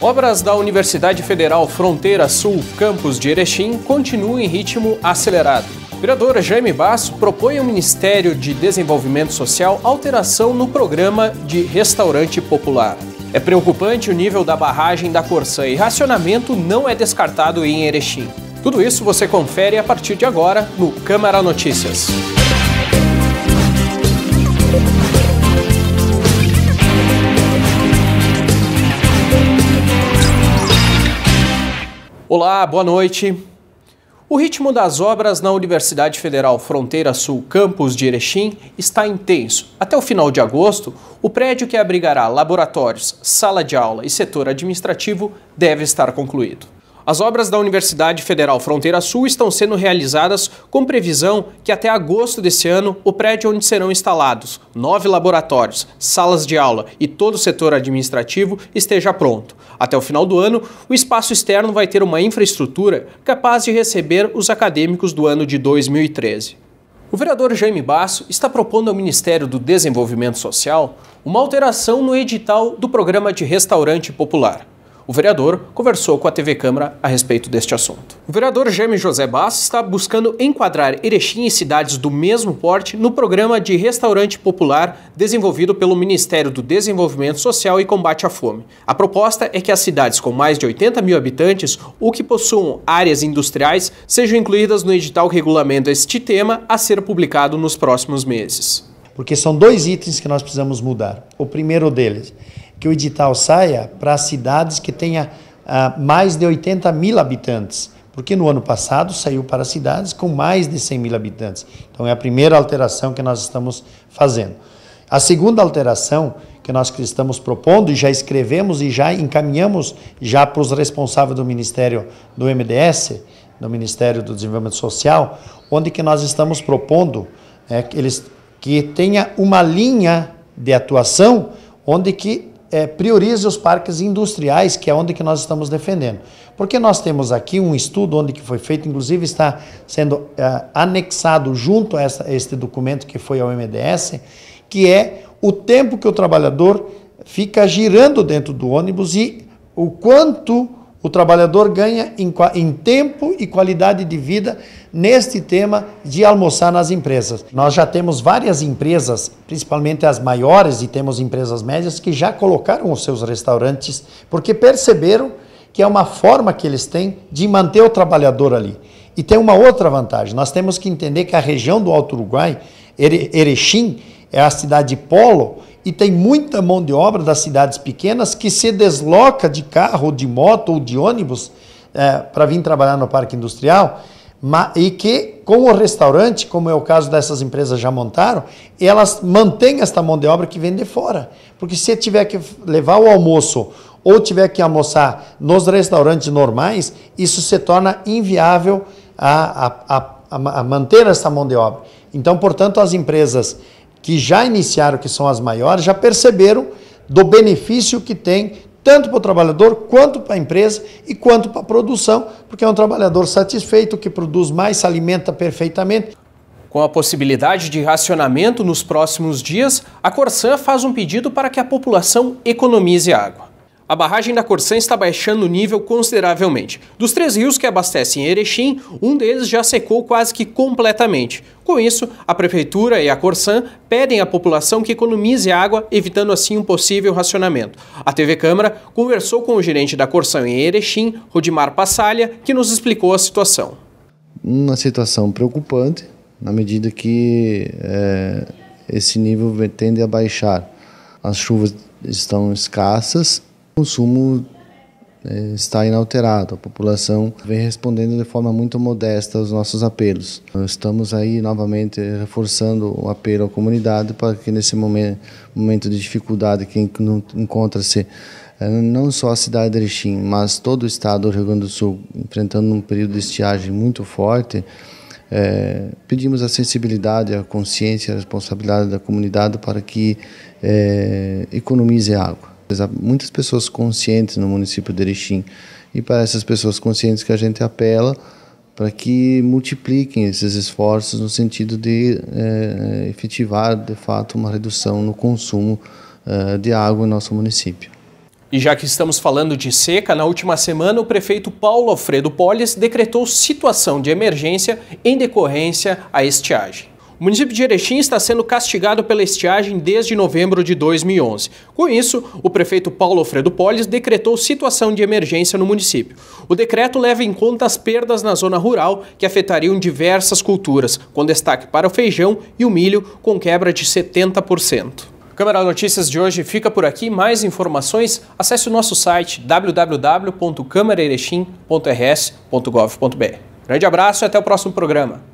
Obras da Universidade Federal Fronteira Sul, campus de Erechim, continuam em ritmo acelerado. Vereadora Jaime Basso propõe ao Ministério de Desenvolvimento Social alteração no programa de restaurante popular. É preocupante o nível da barragem da Corsã e racionamento não é descartado em Erechim. Tudo isso você confere a partir de agora no Câmara Notícias. Olá, boa noite. O ritmo das obras na Universidade Federal Fronteira Sul, campus de Erechim, está intenso. Até o final de agosto, o prédio que abrigará laboratórios, sala de aula e setor administrativo deve estar concluído. As obras da Universidade Federal Fronteira Sul estão sendo realizadas com previsão que até agosto desse ano o prédio onde serão instalados nove laboratórios, salas de aula e todo o setor administrativo esteja pronto. Até o final do ano, o espaço externo vai ter uma infraestrutura capaz de receber os acadêmicos do ano de 2013. O vereador Jaime Basso está propondo ao Ministério do Desenvolvimento Social uma alteração no edital do Programa de Restaurante Popular. O vereador conversou com a TV Câmara a respeito deste assunto. O vereador Jaime José Bass está buscando enquadrar Erechim e cidades do mesmo porte no programa de restaurante popular desenvolvido pelo Ministério do Desenvolvimento Social e Combate à Fome. A proposta é que as cidades com mais de 80 mil habitantes ou que possuam áreas industriais sejam incluídas no edital regulamento regulamenta este tema a ser publicado nos próximos meses. Porque são dois itens que nós precisamos mudar. O primeiro deles que o edital saia para cidades que tenha ah, mais de 80 mil habitantes, porque no ano passado saiu para cidades com mais de 100 mil habitantes. Então é a primeira alteração que nós estamos fazendo. A segunda alteração que nós estamos propondo e já escrevemos e já encaminhamos já para os responsáveis do Ministério do MDS, do Ministério do Desenvolvimento Social, onde que nós estamos propondo é, que eles que tenha uma linha de atuação onde que é, priorize os parques industriais, que é onde que nós estamos defendendo. Porque nós temos aqui um estudo onde que foi feito, inclusive está sendo é, anexado junto a, essa, a este documento que foi ao MDS, que é o tempo que o trabalhador fica girando dentro do ônibus e o quanto o trabalhador ganha em, em, tempo e qualidade de vida neste tema de almoçar nas empresas. Nós já temos várias empresas, principalmente as maiores, e temos empresas médias, que já colocaram os seus restaurantes porque perceberam que é uma forma que eles têm de manter o trabalhador ali. E tem uma outra vantagem: nós temos que entender que a região do Alto Uruguai, Erechim, é a cidade de polo e tem muita mão de obra das cidades pequenas que se desloca de carro, de moto ou de ônibus é, para vir trabalhar no parque industrial e que com o restaurante, como é o caso dessas empresas já montaram, elas mantêm esta mão de obra que vem de fora. Porque se tiver que levar o almoço ou tiver que almoçar nos restaurantes normais, isso se torna inviável a, a, a, a manter essa mão de obra. Então, portanto, as empresas que já iniciaram, que são as maiores, já perceberam do benefício que tem tanto para o trabalhador quanto para a empresa e quanto para a produção, porque é um trabalhador satisfeito que produz mais, se alimenta perfeitamente. Com a possibilidade de racionamento nos próximos dias, a Corsan faz um pedido para que a população economize água a barragem da Corsã está baixando o nível consideravelmente. Dos três rios que abastecem Erechim, um deles já secou quase que completamente. Com isso, a Prefeitura e a Corsã pedem à população que economize água, evitando assim um possível racionamento. A TV Câmara conversou com o gerente da Corsã em Erechim, Rodimar Passalha, que nos explicou a situação. Uma situação preocupante, na medida que é, esse nível tende a baixar. As chuvas estão escassas consumo né, está inalterado. A população vem respondendo de forma muito modesta aos nossos apelos. Então, estamos aí novamente reforçando o apelo à comunidade para que nesse momento, momento de dificuldade que encontra-se eh, não só a cidade de Erechim, mas todo o estado do Rio Grande do Sul, enfrentando um período de estiagem muito forte, é, pedimos a sensibilidade, a consciência, a responsabilidade da comunidade para que é, economize água. Há muitas pessoas conscientes no município de Erechim e para essas pessoas conscientes que a gente apela para que multipliquem esses esforços no sentido de é, efetivar, de fato, uma redução no consumo é, de água em nosso município. E já que estamos falando de seca, na última semana o prefeito Paulo Alfredo Polles decretou situação de emergência em decorrência à estiagem. O município de Erechim está sendo castigado pela estiagem desde novembro de 2011. Com isso, o prefeito Paulo Alfredo Polis decretou situação de emergência no município. O decreto leva em conta as perdas na zona rural, que afetariam diversas culturas, com destaque para o feijão e o milho, com quebra de 70%. Câmara Notícias de hoje fica por aqui. Mais informações, acesse o nosso site www.câmaraerechim.rs.gov.br. Grande abraço e até o próximo programa.